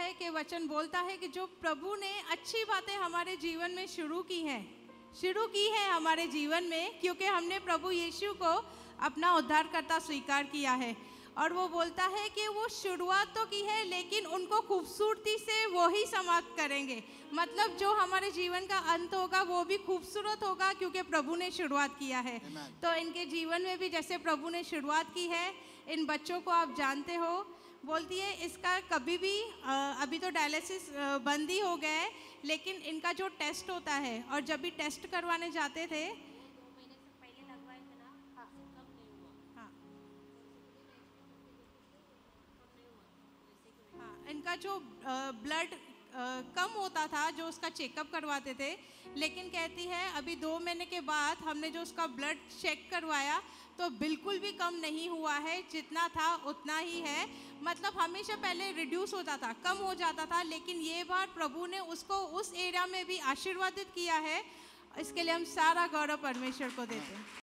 है कि वचन बोलता है कि जो प्रभु ने अच्छी बातें हमारे जीवन में शुरू की हैं शुरू की है हमारे जीवन में क्योंकि हमने प्रभु यीशु को अपना उद्धारकर्ता स्वीकार किया है और वो बोलता है कि वो शुरुआत तो की है लेकिन उनको खूबसूरती से वो ही समाप्त करेंगे मतलब जो हमारे जीवन का अंत होगा वो भी खूबसूरत होगा क्योंकि प्रभु ने शुरुआत किया है Amen. तो इनके जीवन में भी जैसे प्रभु ने शुरुआत की है इन बच्चों को आप जानते हो बोलती है इसका कभी भी अभी तो डायलिसिस बंद ही हो गया है लेकिन इनका जो टेस्ट होता है और जब भी टेस्ट करवाने जाते थे हाँ, इनका जो ब्लड कम होता था जो उसका चेकअप करवाते थे लेकिन कहती है अभी दो महीने के बाद हमने जो उसका ब्लड चेक करवाया तो बिल्कुल भी कम नहीं हुआ है जितना था उतना ही है मतलब हमेशा पहले रिड्यूस होता था कम हो जाता था लेकिन ये बार प्रभु ने उसको उस एरिया में भी आशीर्वादित किया है इसके लिए हम सारा गौरव परमेश्वर को देते हैं